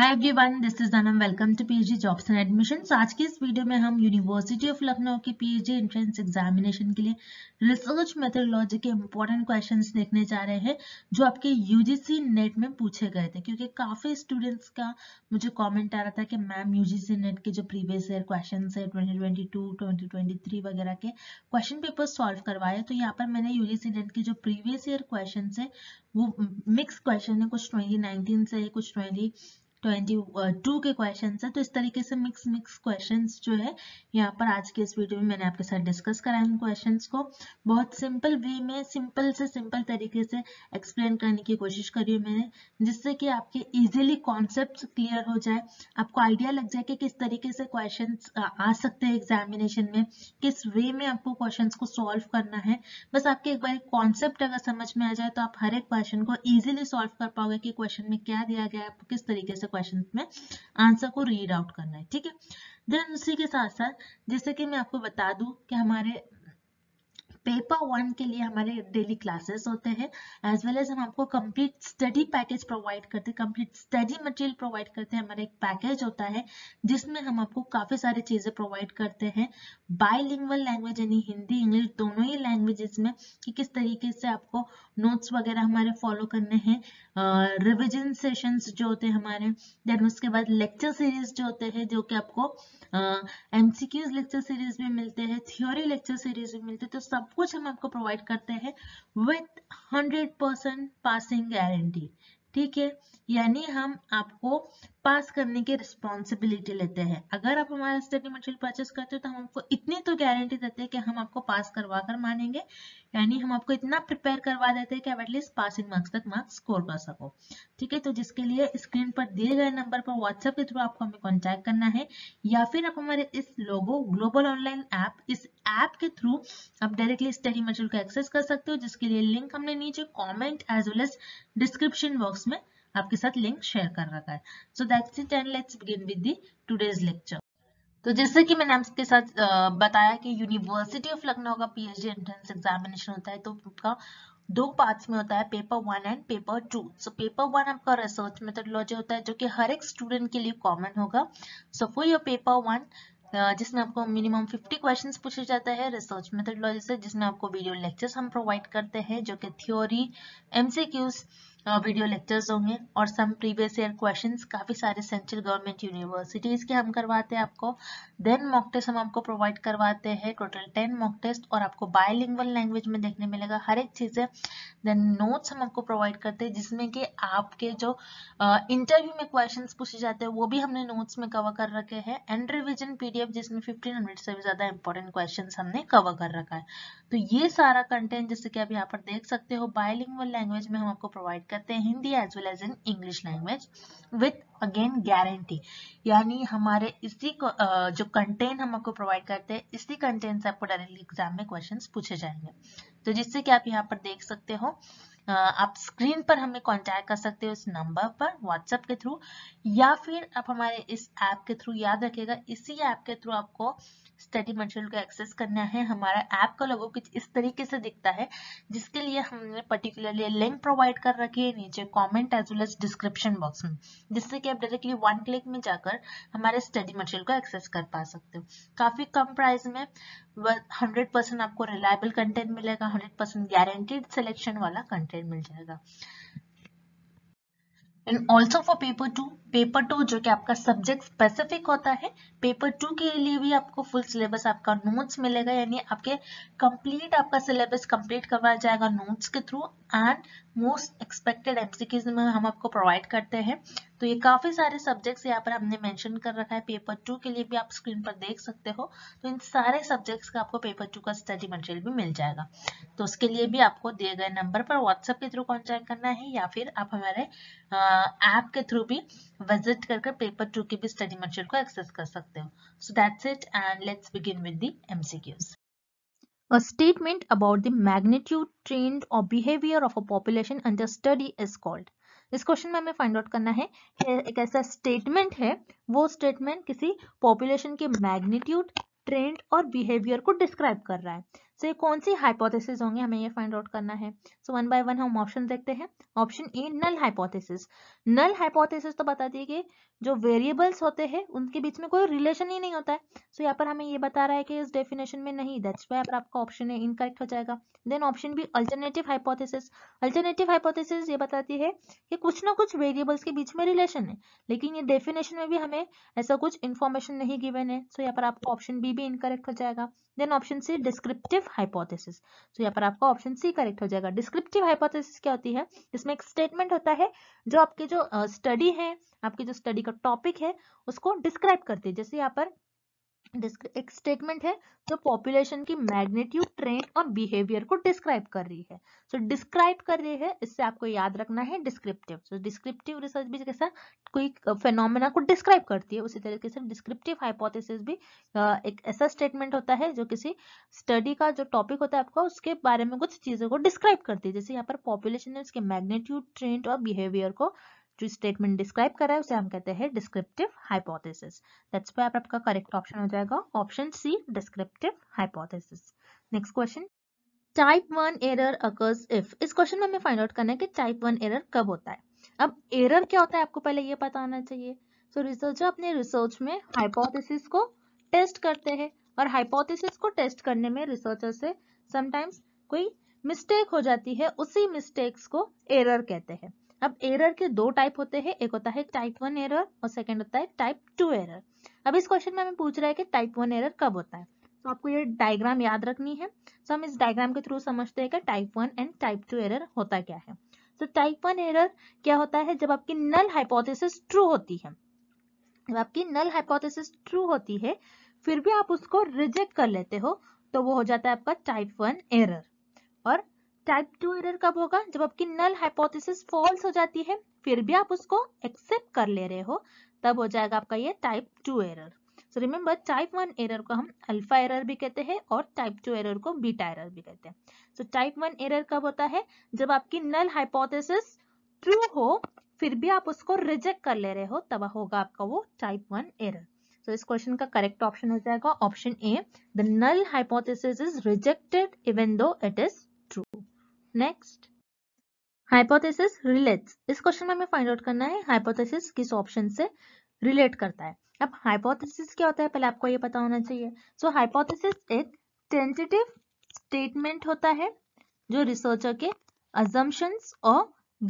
Hi everyone this is Anam welcome to G jobs and admission आज की इस video में हम यूनिवर्सिटी ऑफ लखनऊ के पीएचडी एंट्रेंस एग्जामिनेशन के लिए रिसर्च मेथोडोलॉजी के इंपॉर्टेंट क्वेश्चंस देखने जा रहे हैं जो आपके यूजीसी नेट में पूछे गए थे क्योंकि काफी स्टूडेंट्स का मुझे कॉमेंट आ रहा था कि मैम यूजीसी नेट के जो प्रीवियस ईयर क्वेश्चन है ट्वेंटी ट्वेंटी वगैरह के क्वेश्चन पेपर सॉल्व करवाए तो यहाँ पर मैंने यूजीसी नेट के जो प्रीवियस ईयर क्वेश्चन है वो मिक्स क्वेश्चन है कुछ ट्वेंटी से कुछ ट्वेंटी ट्वेंटी टू के क्वेश्चन है तो इस तरीके से मिक्स मिक्स क्वेश्चन जो है यहाँ पर आज के इस वीडियो में मैंने आपके साथ डिस्कस कराए इन क्वेश्चन को बहुत सिंपल वे में सिंपल से सिंपल तरीके से एक्सप्लेन करने की कोशिश करी हूँ मैंने जिससे कि आपके इजिली कॉन्सेप्ट क्लियर हो जाए आपको आइडिया लग जाए कि किस तरीके से क्वेश्चन आ सकते हैं एग्जामिनेशन में किस वे में आपको क्वेश्चन को सॉल्व करना है बस आपके एक बार कॉन्सेप्ट अगर समझ में आ जाए तो आप हर एक क्वेश्चन को इजिली सॉल्व कर पाओगे कि क्वेश्चन में क्या दिया गया है आपको किस तरीके से क्वेश्चन में आंसर को रीड आउट करना है ठीक है देन उसी के साथ साथ जैसे कि मैं आपको बता दूं कि हमारे पेपर वन के लिए हमारे डेली क्लासेस होते हैं एज वेल एज हम आपको कंप्लीट स्टडी पैकेज प्रोवाइड करते हैं कंप्लीट स्टडी मटेरियल प्रोवाइड करते हैं हमारा एक पैकेज होता है जिसमें हम आपको काफ़ी सारी चीज़ें प्रोवाइड करते हैं बाईलिंगुअल लैंग्वेज यानी हिंदी इंग्लिश दोनों ही लैंग्वेजेस में कि किस तरीके से आपको नोट्स वगैरह हमारे फॉलो करने हैं रिविजन सेशंस जो होते हैं हमारे देन उसके बाद लेक्चर सीरीज जो होते हैं जो कि आपको एमसीक्यूज लेक्चर सीरीज भी मिलते हैं थ्योरी लेक्चर सीरीज भी मिलते हैं तो सब कुछ हम आपको प्रोवाइड करते हैं with hundred percent passing guarantee ठीक है यानी हम आपको पास करने की रिस्पॉन्सिबिलिटी लेते हैं अगर आप हमारे स्टडी मटेरियल परचेस करते हो तो हम आपको इतनी तो गारंटी देते हैं कि हम आपको पास करवा कर मानेंगे यानी हम आपको इतना प्रिपेयर करवा देते हैं कि आप एटलीस्ट पासिंग मार्क्स तक मार्क्स स्कोर कर सको ठीक है तो जिसके लिए स्क्रीन पर दिए गए नंबर पर व्हाट्सएप के थ्रू आपको हमें कॉन्टैक्ट करना है या फिर आप हमारे इस लोगो ग्लोबल ऑनलाइन ऐप इस के थ्रू आप डायरेक्टली स्टडी मटेरियल को एक्सेस कर सकते हो जिसके लिए लिंक हमने नीचे comment as well as description box में आपके साथ लिंक शेयर कर रखा है so that's it and let's begin with the today's lecture तो जैसे कि मैंने आपके साथ बताया कि यूनिवर्सिटी ऑफ लखनऊ का पीएचडी एंट्रेंस एग्जामिनेशन होता है तो उसका दो पार्ट्स में होता है paper one and paper two so paper one आपका रिसर्च मेथडोलॉजी होता है जो कि हर एक स्टूडेंट के लिए कॉमन होगा so for your paper one जिसमें आपको मिनिमम 50 क्वेश्चंस पूछे जाते हैं रिसर्च मेथडोलॉजी से जिसमें आपको वीडियो लेक्चर्स हम प्रोवाइड करते हैं जो कि थ्योरी एमसीक्यूज वीडियो लेक्चर्स होंगे और सम प्रीवियस ईयर क्वेश्चंस काफ़ी सारे सेंट्रल गवर्नमेंट यूनिवर्सिटीज़ के हम करवाते हैं आपको देन मॉक टेस्ट हम आपको प्रोवाइड करवाते हैं टोटल टेन मॉक टेस्ट और आपको बायोलिंगुअल लैंग्वेज में देखने मिलेगा हर एक चीज़ें देन नोट्स हम आपको प्रोवाइड करते हैं जिसमें कि आपके जो इंटरव्यू में क्वेश्चन पूछे जाते हैं वो भी हमने नोट्स में कवर कर रखे हैं एंड रिविजन पीडीएफ जिसमें हंड्रेड से भी ज़्यादा इंपॉर्टेंट क्वेश्चन हमने कवर कर रखा है तो ये सारा कंटेंट जैसे कि आप यहाँ पर देख सकते हो बायोलिंगुअल लैंग्वेज में हम आपको प्रोवाइड करते हैं Hindi as well as in English language with again guarantee यानी हमारे इसी को, जो कंटेंट हम आपको प्रोवाइड करते हैं इसी कंटेंट से आपको डायरेक्टली एग्जाम में क्वेश्चंस पूछे जाएंगे तो जिससे कि आप यहाँ पर देख सकते हो आप स्क्रीन पर हमें कांटेक्ट कर सकते हो इस नंबर पर व्हाट्सएप के थ्रू या फिर आप हमारे इस ऐप के थ्रू याद रखेगा इसी ऐप के थ्रू आपको स्टडी मटेरियल को एक्सेस करना है हमारा ऐप का लोगो कुछ इस तरीके से दिखता है जिसके लिए हमने पर्टिकुलरली लिंक प्रोवाइड कर रखी है नीचे comment as well as description box में जिससे कि आप डायरेक्टली वन क्लिक में जाकर हमारे स्टडी मटेरियल को एक्सेस कर पा सकते हो काफी कम प्राइस में हंड्रेड परसेंट आपको रिलायबल कंटेंट मिलेगा हंड्रेड परसेंट गारंटीड सिलेक्शन वाला कंटेंट मिल जाएगा and also for paper two paper two जो कि आपका सब्जेक्ट स्पेसिफिक होता है पेपर टू के लिए भी आपको फुल सिलेबस आपका नोट्स मिलेगा यानी आपके कंप्लीट आपका सिलेबस कंप्लीट करवाया जाएगा नोट्स के through and most expected MCQs में हम आपको प्रोवाइड करते हैं तो ये काफी सारे सब्जेक्ट्स यहाँ पर हमने मेंशन कर रखा है पेपर टू के लिए भी आप स्क्रीन पर देख सकते हो तो इन सारे सब्जेक्ट्स का आपको पेपर टू का स्टडी मटेरियल भी मिल जाएगा तो उसके लिए भी आपको दिए गए नंबर पर व्हाट्सएप के थ्रू कॉन्टैक्ट करना है या फिर आप हमारे ऐप के थ्रू भी विजिट कर पेपर टू के भी स्टडी मटेरियल को एक्सेस कर सकते हो so that's it and let's begin with the M A statement about the magnitude, trend, or behavior of a population under study is called इस question में हमें फाइंड आउट करना है एक ऐसा स्टेटमेंट है वो स्टेटमेंट किसी पॉपुलेशन के मैग्नीट्यूड ट्रेंड और बिहेवियर को डिस्क्राइब कर रहा है सो ये कौन सी हाइपोथेसिस होंगे हमें ये फाइंड आउट करना है सो वन बाय वन हम ऑप्शन देखते हैं option A null hypothesis null hypothesis तो बताती है कि जो वेरिएबल्स होते हैं उनके बीच में कोई रिलेशन ही नहीं होता है सो so, यहाँ पर हमें ये बता रहा है कि इस डेफिनेशन में नहीं दैट्स वाई पर आपका ऑप्शन ए इनकरेक्ट हो जाएगा then option B alternative hypothesis alternative hypothesis ये बताती है कि कुछ ना कुछ वेरिएबल्स के बीच में रिलेशन है लेकिन ये डेफिनेशन में भी हमें ऐसा कुछ इन्फॉर्मेशन नहीं गिवन है सो so, यहाँ पर आपका ऑप्शन बी भी इनकरेक्ट हो जाएगा then option C descriptive hypothesis तो यहाँ पर आपका ऑप्शन सी करेक्ट हो जाएगा डिस्क्रिप्टिव हाइपोथेसिस क्या होती है इसमें एक स्टेटमेंट होता है जो आपके जो स्टडी है आपकी जो स्टडी का टॉपिक है उसको डिस्क्राइब करती है जैसे यहाँ पर एक स्टेटमेंट है जो पॉपुलेशन की मैग्नीट्यूड ट्रेंड और बिहेवियर को डिस्क्राइब कर रही है सो so, डिस्क्राइब कर रही है इससे आपको याद रखना है डिस्क्रिप्टिव सो डिस्क्रिप्टिव रिसर्च भी कैसा कोई फेनोमेना को डिस्क्राइब करती है उसी तरीके से डिस्क्रिप्टिव हाइपोथेसिस भी एक ऐसा स्टेटमेंट होता है जो किसी स्टडी का जो टॉपिक होता है आपका उसके बारे में कुछ चीज़ों को डिस्क्राइब करती है जैसे यहाँ पर पॉपुलेशन है उसके मैग्नेट्यूड ट्रेंड और बिहेवियर को जो स्टेटमेंट डिस्क्राइब कर रहा है उसे हम कहते हैं डिस्क्रिप्टिव हाइपोथेसिस दैट्स वाई आपका करेक्ट ऑप्शन हो जाएगा option C descriptive hypothesis next question type one error occurs if इस क्वेश्चन में हमें फाइंड आउट करना है कि टाइप वन एरर कब होता है अब एरर क्या होता है आपको पहले ये पता होना चाहिए सो so, रिसर्चर अपने रिसर्च में हाइपोथेसिस को टेस्ट करते हैं और हाइपोथेसिस को टेस्ट करने में रिसर्चर से समटाइम्स कोई मिस्टेक हो जाती है उसी मिस्टेक्स को एरर कहते हैं अब एरर के दो टाइप होते हैं एक होता है टाइप वन एरर और सेकेंड होता है टाइप टू एरर अब इस क्वेश्चन में हमें पूछ रहा है कि टाइप वन एरर कब होता है तो आपको ये डायग्राम याद रखनी है सो तो हम इस डायग्राम के थ्रू समझते हैं कि type one and type two error होता क्या है तो टाइप वन एरर क्या होता है जब आपकी नल हाइपोथेसिस ट्रू होती है जब आपकी नल हाइपोथेसिस ट्रू होती है फिर भी आप उसको रिजेक्ट कर लेते हो तो वो हो जाता है आपका टाइप वन एरर और टाइप टू एरर कब होगा जब आपकी नल हाइपोथेसिस फॉल्स हो जाती है फिर भी आप उसको एक्सेप्ट कर ले रहे हो तब हो जाएगा आपका ये type two error so remember type one error को हम अल्फा एरर भी कहते हैं और टाइप टू एरर को बीटा एरर भी कहते हैं सो टाइप वन एरर कब होता है जब आपकी नल हाइपोथेसिस ट्रू हो फिर भी आप उसको रिजेक्ट कर ले रहे हो तब होगा आपका वो टाइप वन एरर सो इस क्वेश्चन का करेक्ट ऑप्शन हो जाएगा option A the null hypothesis is rejected even though it is next hypothesis relates इस क्वेश्चन में हमें फाइंड आउट करना है हाइपोथेसिस किस ऑप्शन से रिलेट करता है अब हाइपोथेसिस क्या होता है पहले आपको ये पता होना चाहिए सो हाइपोथेसिस एक टेंटेटिव स्टेटमेंट होता है जो रिसर्चर के अजम्पन्स और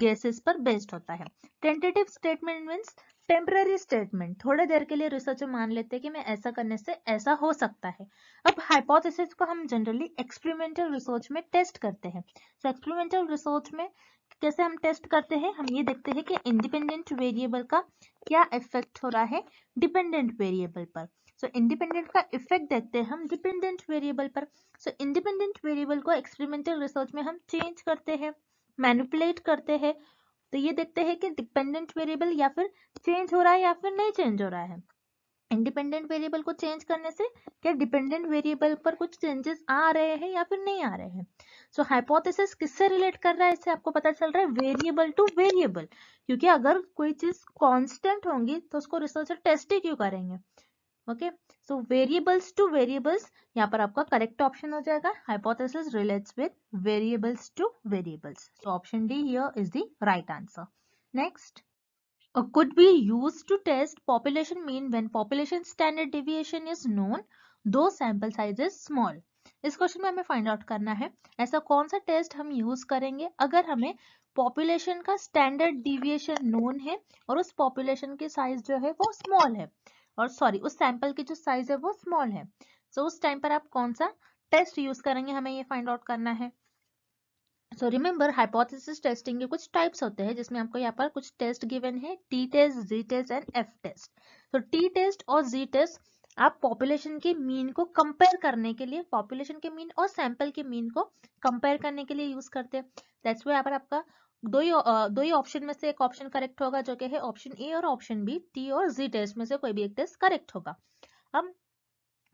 गेसेस पर बेस्ड होता है tentative statement means temporary statement थोड़े देर के लिए रिसर्चर मान लेते हैं कि मैं ऐसा करने से ऐसा हो सकता है अब हाइपोथेसिस को हम जनरली एक्सपेरिमेंटल रिसर्च में टेस्ट करते हैं तो एक्सपेरिमेंटल रिसर्च में कैसे हम टेस्ट करते हैं हम ये देखते हैं कि इंडिपेंडेंट वेरिएबल का क्या इफेक्ट हो रहा है डिपेंडेंट वेरिएबल पर सो so, इंडिपेंडेंट का इफेक्ट देखते हैं हम डिपेंडेंट वेरिएबल पर सो इंडिपेंडेंट वेरिएबल को एक्सपेरिमेंटल रिसर्च में हम चेंज करते हैं मैनिपुलेट करते हैं तो ये देखते हैं कि डिपेंडेंट वेरिएबल या फिर चेंज हो रहा है या फिर नहीं चेंज हो रहा है इंडिपेंडेंट वेरिएबल को चेंज करने से क्या डिपेंडेंट वेरिएबल पर कुछ चेंजेस आ रहे हैं या फिर नहीं आ रहे हैं सो हाइपोथेसिस किससे रिलेट कर रहा है इससे आपको पता चल रहा है वेरिएबल टू वेरिएबल क्योंकि अगर कोई चीज कांस्टेंट होंगी तो उसको रिसर्चर टेस्ट ही क्यों करेंगे okay okay? So variables to variables यहाँ पर आपका करेक्ट ऑप्शन हो जाएगा hypothesis relates with variables to variables so option D here is the right answer next could be used to test population mean when population standard deviation is known though sample size is small इस question में हमें find out करना है ऐसा कौन सा test हम use करेंगे अगर हमें पॉपुलेशन का स्टैंडर्ड डिविएशन नोन है और उस पॉपुलेशन की साइज जो है वो स्मॉल है और सॉरी उस सैंपल की जो साइज है वो स्मॉल है सो so, उस टाइम पर आप कौन सा टेस्ट यूज करेंगे हमें ये फाइंड आउट करना है सो रिमेंबर हाइपोथेसिस टेस्टिंग के कुछ टाइप्स होते हैं जिसमें आपको यहाँ पर कुछ टेस्ट गिवन है T test G test and F test तो टी टेस्ट और जी टेस्ट आप पॉपुलेशन के मीन को कंपेयर करने के लिए पॉपुलेशन के मीन और सैंपल के मीन को कंपेयर करने के लिए यूज करते हैं दैट्स वे यहाँ पर आपका दो ही दो ही ऑप्शन में से एक ऑप्शन करेक्ट होगा जो कि है ऑप्शन ए और ऑप्शन बी टी और जी टेस्ट में से कोई भी एक टेस्ट करेक्ट होगा अब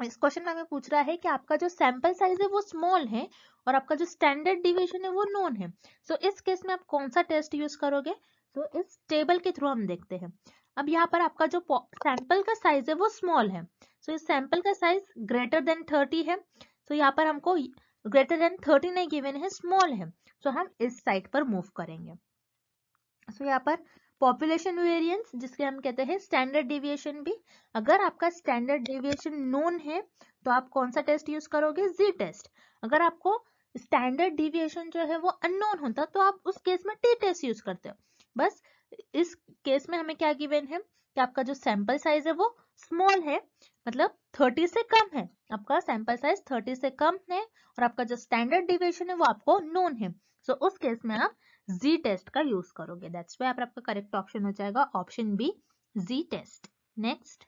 इस क्वेश्चन में हमें पूछ रहा है कि आपका जो सैंपल साइज है वो स्मॉल है और आपका जो स्टैंडर्ड डिविजन है वो नोन है सो so, इस केस में आप कौन सा टेस्ट यूज करोगे तो so, इस टेबल के थ्रू हम देखते हैं अब यहाँ पर आपका जो सैंपल का साइज है वो स्मॉल है सो so, इस सैंपल का साइज ग्रेटर देन थर्टी है सो so, यहाँ पर हमको ग्रेटर देन थर्टी नहीं गिवेन है स्मॉल है सो हम इस साइड पर मूव करेंगे सो so, यहाँ पर पॉपुलेशन वेरियंस जिसके हम कहते हैं स्टैंडर्ड डेविएशन भी अगर आपका स्टैंडर्ड डेविएशन नोन है तो आप कौन सा टेस्ट यूज करोगे जी टेस्ट अगर आपको स्टैंडर्ड डिविएशन जो है वो अननोन होता तो आप उस केस में टी टेस्ट यूज करते हो बस इस केस में हमें क्या गिवेन है कि आपका जो सैंपल साइज है वो स्मॉल है मतलब 30 से कम है आपका सैंपल साइज 30 से कम है और आपका जो स्टैंडर्ड डिविएशन है वो आपको नोन है सो so, उस केस में आप जी टेस्ट का यूज करोगे दैट्स वे आपका करेक्ट ऑप्शन हो जाएगा option B G test next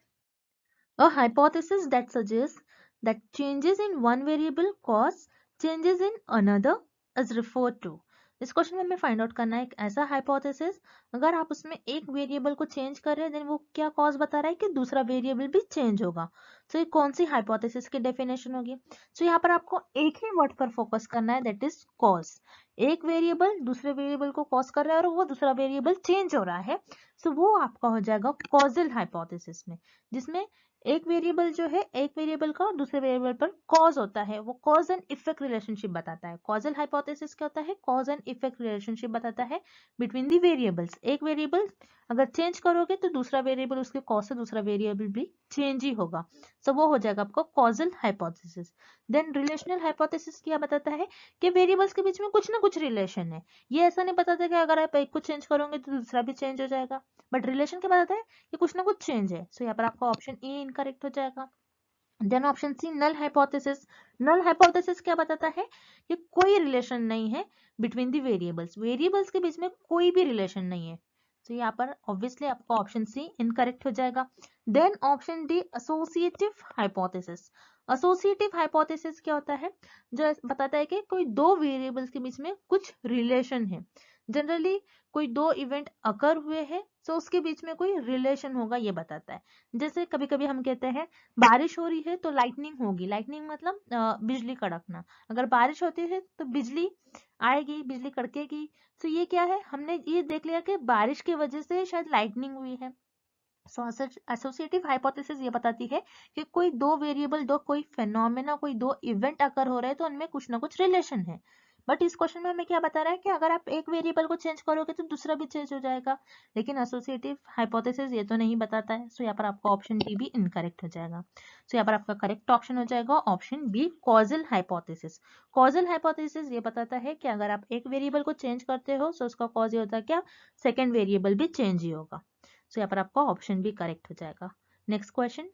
a hypothesis that suggest that changes in one variable cause changes in another is referred to इस question में हमें फाइंड आउट करना है एक ऐसा हाइपोथेसिस अगर आप उसमें एक वेरिएबल को चेंज कर रहे हैं देन वो क्या कॉज बता रहा है कि दूसरा वेरिएबल भी चेंज होगा सो so, ये कौन सी हाइपोथेसिस की डेफिनेशन होगी सो so, यहाँ पर आपको एक ही वर्ड पर फोकस करना है दैट इज कॉज एक वेरिएबल दूसरे वेरिएबल को कॉज कर रहा है और वो दूसरा वेरिएबल चेंज हो रहा है सो so, वो आपका हो जाएगा कॉजल हाइपोथेसिस में जिसमें एक वेरिएबल जो है एक वेरिएबल का और दूसरे वेरिएबल पर कॉज होता है वो कॉज एंड इफेक्ट रिलेशनशिप बताता है कॉजल हाइपोथेसिस क्या होता है कॉज एंड इफेक्ट रिलेशनशिप बताता है बिटवीन दी वेरिएबल्स एक वेरिएबल अगर चेंज करोगे तो दूसरा वेरिएबल उसके कॉज से दूसरा वेरिएबल भी चेंज ही होगा सो so, वो हो जाएगा आपका causal hypothesis then relational hypothesis क्या बताता है कि वेरिएबल्स के बीच में कुछ ना कुछ रिलेशन है ये ऐसा नहीं बताता कि अगर आप एक को चेंज करोगे तो दूसरा भी चेंज हो जाएगा बट रिलेशन क्या बताता है कि कुछ ना कुछ चेंज है सो so, यहाँ पर आपका ऑप्शन ए इनकरेक्ट हो जाएगा then option C null hypothesis null hypothesis क्या बताता है कि कोई रिलेशन नहीं है बिटवीन दी वेरिएबल्स वेरिएबल्स के बीच में कोई भी रिलेशन नहीं है तो यहाँ पर ऑब्वियसली आपका ऑप्शन सी इनकरेक्ट हो जाएगा then option D associative hypothesis associative hypothesis क्या होता है जो बताता है कि कोई दो वेरिएबल्स के बीच में कुछ रिलेशन है जनरली कोई दो इवेंट अकर हुए हैं सो तो उसके बीच में कोई रिलेशन होगा ये बताता है जैसे कभी कभी हम कहते हैं बारिश हो रही है तो लाइटनिंग होगी लाइटनिंग मतलब बिजली कड़कना अगर बारिश होती है तो बिजली आएगी बिजली कड़केगी तो ये क्या है हमने ये देख लिया कि बारिश की वजह से शायद लाइटनिंग हुई है एसोसिएटिव हाइपोथेसिस ये बताती है कि कोई दो वेरिएबल दो कोई फेनोमेना कोई दो इवेंट अकर हो रहे हैं तो उनमें कुछ ना कुछ रिलेशन है बट इस क्वेश्चन में हमें क्या बता रहा है कि अगर आप एक वेरिएबल को चेंज करोगे तो दूसरा भी चेंज हो जाएगा लेकिन एसोसिएटिव हाइपोथेसिस ये तो नहीं बताता है सो यहाँ पर आपका ऑप्शन डी भी इनकरेक्ट हो जाएगा सो यहाँ पर आपका करेक्ट ऑप्शन हो जाएगा option B causal hypothesis causal hypothesis ये बताता है कि अगर आप एक वेरिएबल को चेंज करते हो सो उसका कॉज ये होता है क्या सेकेंड वेरिएबल भी चेंज ही होगा सो यहाँ पर आपका ऑप्शन भी करेक्ट हो जाएगा next question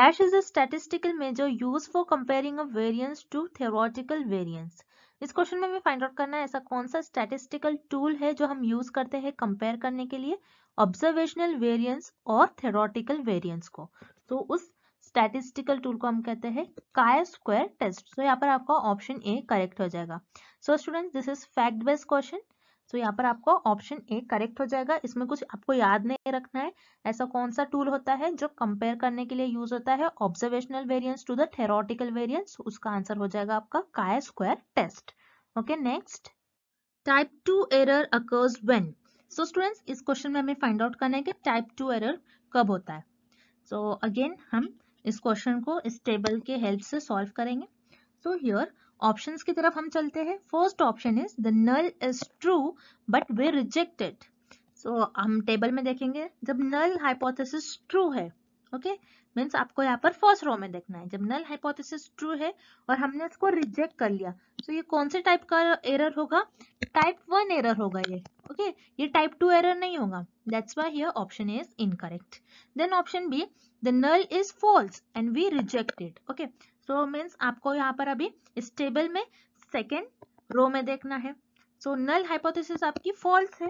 dash is a statistical measure use for comparing a variance to theoretical variance. इस क्वेश्चन में भी फाइंड आउट करना है ऐसा कौन सा स्टैटिस्टिकल टूल है जो हम यूज करते हैं कंपेयर करने के लिए ऑब्जर्वेशनल वेरियंस और थेरोटिकल वेरियंस को तो उस स्टैटिस्टिकल टूल को हम कहते हैं काय स्क्वायर टेस्ट तो यहाँ पर आपका ऑप्शन ए करेक्ट हो जाएगा so student this is fact based question so तो यहाँ पर आपका ऑप्शन ए करेक्ट हो जाएगा इसमें कुछ आपको याद नहीं रखना है ऐसा कौन सा टूल होता है जो कंपेयर करने के लिए यूज होता है observational variance to the theoretical variance उसका आंसर हो जाएगा आपका chi square test okay next type two error occurs when so students इस क्वेश्चन में हमें फाइंड आउट करना है कि टाइप टू एरर कब होता है सो so, अगेन हम इस क्वेश्चन को इस टेबल के हेल्प से सॉल्व करेंगे सो हियर ऑप्शन की तरफ हम चलते हैं first option is the null is true but we rejected so हम टेबल में देखेंगे जब नल हाइपोथेसिस ट्रू है ओके okay? मीन्स आपको यहाँ पर फर्स्ट रो में देखना है जब नल हाइपोथेसिस ट्रू है और हमने इसको रिजेक्ट कर लिया तो ये कौन से टाइप का एरर होगा टाइप वन एरर होगा ये ओके okay? ये टाइप टू एरर नहीं होगा that's why here option is incorrect then option B the null is false and we rejected okay so so means आपको यहाँ पर अभी स्टेबल में सेकेंड रो में देखना है सो नल हाइपोथेसिस आपकी फॉल्स है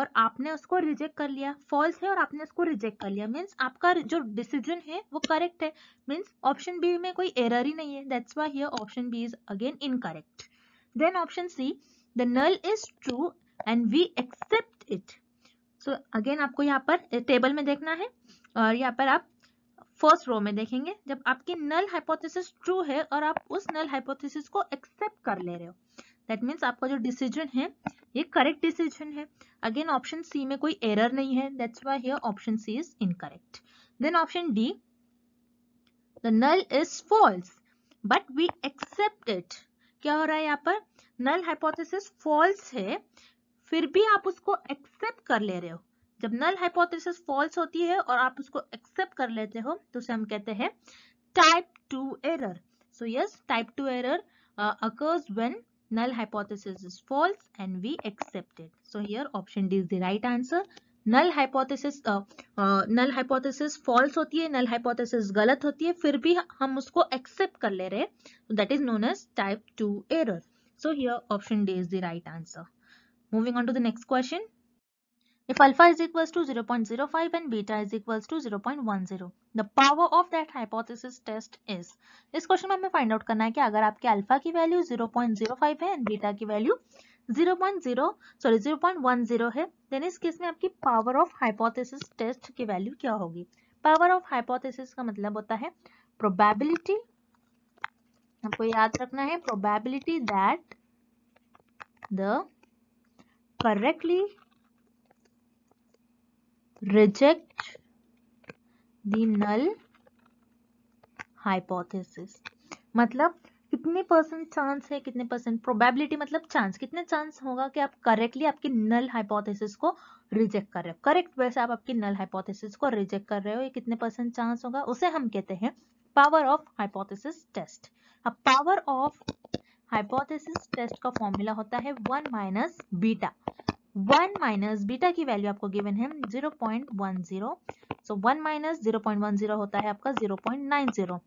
और आपने उसको रिजेक्ट कर लिया फॉल्स है और आपने उसको रिजेक्ट कर लिया मीन्स आपका जो डिसीजन है वो करेक्ट है मीन्स ऑप्शन बी में कोई एरर ही नहीं है that's why here option B is again incorrect then option C the null is true and we accept it so again आपको यहाँ पर टेबल में देखना है और यहाँ पर आप फर्स्ट रो में देखेंगे जब आपकी नल हाइपोथेसिस ट्रू है और आप उस नल हाइपोथेसिस को एक्सेप्ट कर ले रहे हो दैट मीन्स आपका जो डिसीजन है ये करेक्ट डिसीजन है अगेन ऑप्शन सी में कोई एरर नहीं है that's why here option C is incorrect then option D the null is false but we accept it क्या हो रहा है यहाँ पर नल हाइपोथेसिस फॉल्स है फिर भी आप उसको एक्सेप्ट कर ले रहे हो जब नल हाइपोथेसिस फॉल्स होती है और आप उसको एक्सेप्ट कर लेते हो तो उसे हम कहते हैं type two error so yes type two error occurs when null hypothesis is false and we we accept it so here option d is the right null hypothesis null hypothesis false होती है null hypothesis गलत होती है फिर भी हम उसको accept कर ले रहे हैं that is known as type two error so here option D is the right answer moving on to the next question If alpha is equals to 0.05 and beta is equals to 0.10, the power of that hypothesis test is इस question में हमें find out करना है कि अगर आपके alpha की value 0.05 है एंड बीटा की वैल्यू 0.0 सॉरी 0.10 है देन इस केस में आपकी पावर ऑफ हाइपोथेसिस टेस्ट की वैल्यू क्या होगी पावर ऑफ हाइपोथेसिस का मतलब होता है प्रोबेबिलिटी आपको याद रखना है probability that the correctly reject the null hypothesis मतलब कितने परसेंट चांस है कितने परसेंट प्रोबेबिलिटी मतलब चांस कितने चांस होगा कि आप करेक्टली आपकी नल हाइपोथेसिस को रिजेक्ट कर रहे हो करेक्ट वैसे आप आपकी नल हाइपोथेसिस को रिजेक्ट कर रहे हो ये कितने परसेंट चांस होगा उसे हम कहते हैं पावर ऑफ हाइपोथेसिस टेस्ट अब पावर ऑफ हाइपोथेसिस टेस्ट का फॉर्मूला होता है one minus beta one minus beta की वैल्यू आपको गिवन है zero point one zero so one minus zero point one zero होता है आपका zero point nine zero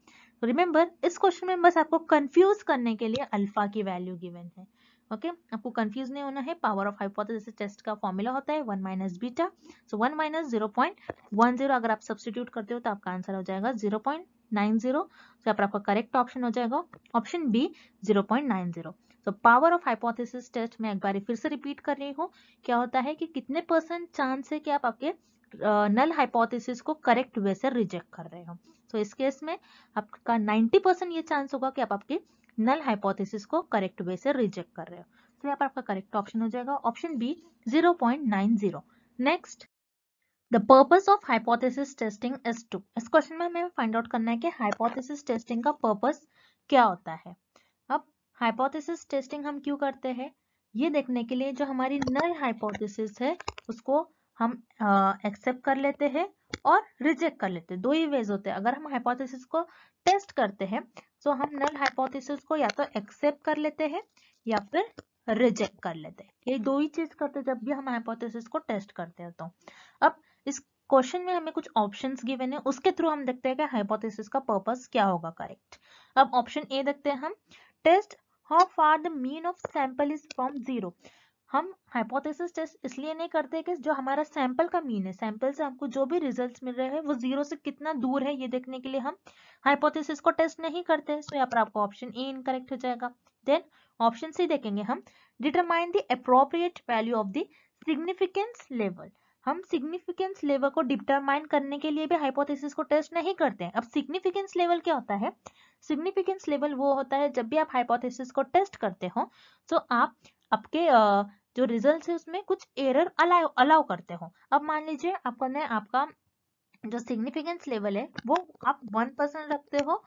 remember इस क्वेश्चन में बस आपको कंफ्यूज करने के लिए अल्फा की वैल्यू गिवन है ओके okay? आपको कंफ्यूज नहीं होना है पावर ऑफ हाइपोथेसिस टेस्ट का फॉर्मूला होता है one minus beta so one minus zero point one zero अगर आप सब्सटीट्यूट करते हो तो आपका आंसर हो जाएगा जीरो पॉइंट नाइन जीरो आपका करेक्ट ऑप्शन हो जाएगा option B zero point nine zero तो पावर ऑफ हाइपोथेसिस टेस्ट मैं एक बार फिर से रिपीट कर रही हूँ क्या होता है कि कितने परसेंट चांस है कि आप आपके नल हाइपोथेसिस को करेक्ट वे से रिजेक्ट कर रहे हो तो इस केस में आपका 90 परसेंट ये चांस होगा कि आप आपके नल हाइपोथेसिस को करेक्ट वे से रिजेक्ट कर रहे हो तो यहाँ पर आपका करेक्ट ऑप्शन हो जाएगा option B zero next the purpose of hypothesis testing is to इस क्वेश्चन में हमें फाइंड आउट करना है कि हाइपोथेसिस टेस्टिंग का पर्पज क्या होता है हाइपोथेसिस टेस्टिंग हम क्यों करते हैं ये देखने के लिए जो हमारी नल हाइपोथेसिस है उसको हम एक्सेप्ट कर लेते हैं और रिजेक्ट कर लेते हैं दो ही वेज होते हैं अगर हम हाइपोथेसिस को टेस्ट करते हैं तो हम नल हाइपोथेसिस को या तो एक्सेप्ट कर लेते हैं या फिर रिजेक्ट कर लेते हैं ये दो ही चीज करते हैं जब भी हम हाइपोथेसिस को टेस्ट करते हैं तो अब इस क्वेश्चन में हमें कुछ ऑप्शंस गिवन है उसके थ्रू हम देखते हैं कि हाइपोथेसिस का पर्पस क्या होगा करेक्ट अब ऑप्शन ए देखते हैं हम test how far the mean of sample is from zero हम हाइपोथेसिस टेस्ट इसलिए नहीं करते कि जो हमारा सैंपल का मीन है सैंपल से हमको जो भी रिजल्ट्स मिल रहे हैं वो जीरो से कितना दूर है ये देखने के लिए हम हाइपोथेसिस को टेस्ट नहीं करते सो तो यहाँ पर आपको ऑप्शन ए इनकरेक्ट हो जाएगा देन ऑप्शन सी देखेंगे हम determine the appropriate value of the significance level हम सिग्निफिकेंस लेवल को डिटरमाइन करने के लिए भी हाइपोथेसिस को टेस्ट नहीं करते हैं अब सिग्निफिकेंस लेवल क्या होता है सिग्निफिकेंस लेवल वो होता है जब भी आप हाइपोथेसिस को टेस्ट करते हो तो आप आपके जो रिजल्ट्स है उसमें कुछ एरर अलाउ अलाउ करते हो अब मान लीजिए आपने आपका जो सिग्निफिकेंस लेवल है वो आप वन परसेंट रखते हो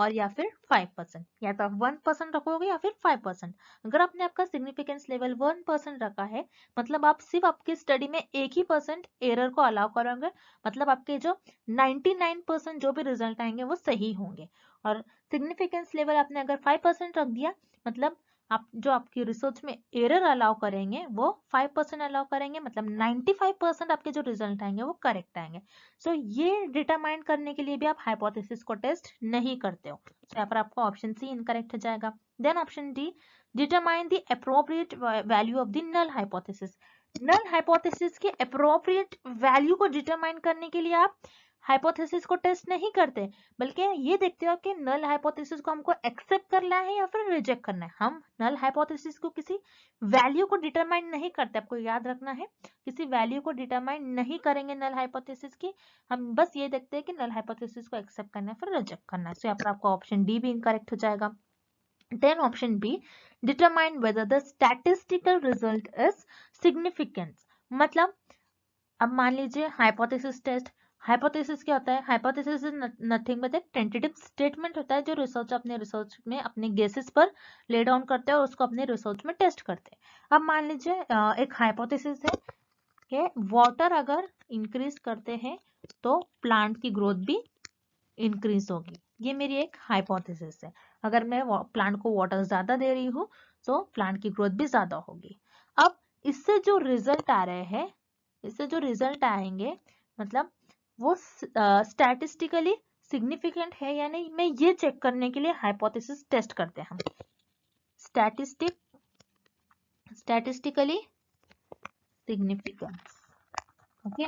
और या फिर फाइव परसेंट या तो आप वन परसेंट रखोगे या फिर फाइव परसेंट अगर आपने आपका सिग्निफिकेंस लेवल वन परसेंट रखा है मतलब आप सिर्फ आपकी स्टडी में एक ही परसेंट एरर को अलाउ करोगे मतलब आपके जो नाइन्टी नाइन परसेंट जो भी रिजल्ट आएंगे वो सही होंगे और सिग्निफिकेंस लेवल आपने अगर फाइव परसेंट रख दिया मतलब आप जो आपकी रिसर्च में एरर अलाउ करेंगे वो 5 परसेंट अलाउ करेंगे मतलब 95 परसेंट आपके जो रिजल्ट आएंगे वो करेक्ट आएंगे सो so, ये डिटरमाइन करने के लिए भी आप हाइपोथेसिस को टेस्ट नहीं करते हो तो यहाँ पर आपका ऑप्शन सी इनकरेक्ट हो जाएगा then option D determine the appropriate value of the null hypothesis null hypothesis के अप्रोप्रिएट वैल्यू को डिटरमाइन करने के लिए आप हाइपोथेसिस को टेस्ट नहीं करते बल्कि ये देखते हो कि नल हाइपोथेसिस को हमको एक्सेप्ट करना है या फिर रिजेक्ट करना है हम नल हाइपोथेसिस को किसी वैल्यू को डिटरमाइन नहीं करते आपको याद रखना है किसी वैल्यू को डिटरमाइन नहीं करेंगे नल हाइपोथेसिस की हम बस ये देखते हैं कि नल हाइपोथेसिस को एक्सेप्ट करना है फिर रिजेक्ट करना है सो तो यहाँ पर आपका ऑप्शन डी भी इनकरेक्ट हो जाएगा then option B determine whether the statistical result is significance मतलब अब मान लीजिए हाइपोथेसिस टेस्ट हाइपोथेसिस क्या होता है हाइपोथेसिस इज नथिंग बट एक टेंटेटिव स्टेटमेंट होता है जो रिसर्च अपने रिसर्च में अपने गेसेस पर ले डाउन करते हैं और उसको अपने रिसर्च में टेस्ट करते हैं अब मान लीजिए एक हाइपोथेसिस है कि वाटर अगर इंक्रीज करते हैं तो प्लांट की ग्रोथ भी इंक्रीज होगी ये मेरी एक हाइपोथेसिस है अगर मैं प्लांट को वाटर ज़्यादा दे रही हूँ तो प्लांट की ग्रोथ भी ज़्यादा होगी अब इससे जो रिजल्ट आ रहे हैं इससे जो रिजल्ट आएंगे मतलब वो स्टैटिस्टिकली uh, सिग्निफिकेंट है या नहीं मैं ये चेक करने के लिए हाइपोथेसिस टेस्ट करते हैं स्टैटिस्टिक स्टैटिस्टिकली सिग्निफिकेंस ओके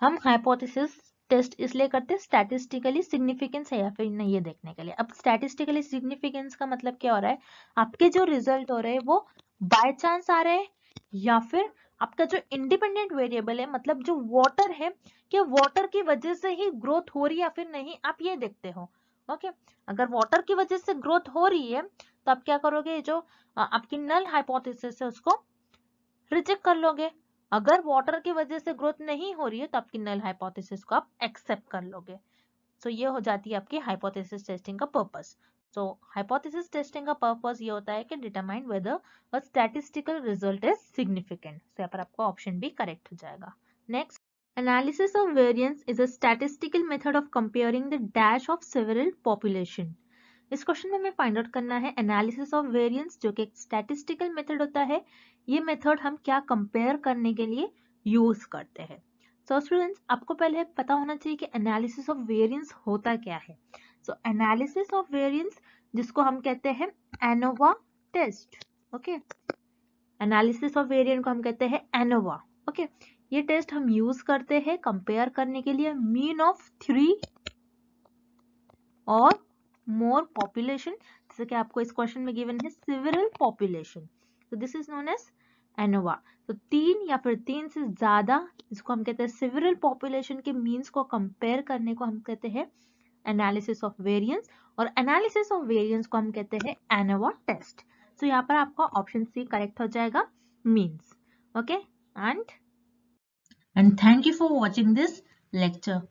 हम हाइपोथेसिस टेस्ट इसलिए करते हैं स्टैटिस्टिकली सिग्निफिकेंस है या फिर नहीं ये देखने के लिए अब स्टैटिस्टिकली सिग्निफिकेंस का मतलब क्या हो रहा है आपके जो रिजल्ट हो रहे हैं वो बाय चांस आ रहे हैं या फिर आपका जो इंडिपेंडेंट वेरिएबल है मतलब जो वाटर है क्या वाटर की वजह से ही ग्रोथ हो रही है या फिर नहीं आप ये देखते हो ओके अगर वाटर की वजह से ग्रोथ हो रही है तो आप क्या करोगे जो आपकी नल हाइपोथेसिस है उसको रिजेक्ट कर लोगे अगर वाटर की वजह से ग्रोथ नहीं हो रही है तो आपकी नल हाइपोथेसिस को आप एक्सेप्ट कर लोगे सो so, ये हो जाती है आपकी हाइपोथेसिस टेस्टिंग का पर्पस सो हाइपोथेसिस टेस्टिंग का पर्पज ये होता है कि determine whether a statistical result is significant so यहाँ पर आपका ऑप्शन भी करेक्ट हो जाएगा next Analysis of variance is a statistical method of comparing the dash of several population. इस क्वेश्चन में हमें फाइंड आउट करना है एनालिसिस ऑफ वेरिएंस जो कि एक स्टैटिस्टिकल मेथड होता है ये मेथड हम क्या कंपेयर करने के लिए यूज करते हैं सो so, स्टूडेंट्स आपको पहले पता होना चाहिए कि एनालिसिस ऑफ वेरिएंस होता क्या है सो एनालिसिस ऑफ वेरियंस जिसको हम कहते हैं ANOVA test okay analysis of variant को हम कहते हैं एनोवा ओके ये टेस्ट हम यूज करते हैं कंपेयर करने के लिए मीन ऑफ थ्री और मोर पॉपुलेशन जैसे कि आपको इस क्वेश्चन में गिवन है सिविरल पॉपुलेशन तो this is known as ANOVA तो तीन या फिर तीन से ज्यादा जिसको हम कहते हैं सिविरल पॉपुलेशन के मीन्स को कंपेयर करने को हम कहते हैं एनालिसिस ऑफ वेरियंस और एनालिसिस ऑफ वेरियंस को हम कहते हैं एनोवा टेस्ट सो यहाँ पर आपका ऑप्शन सी करेक्ट हो जाएगा means okay and and thank you for watching this lecture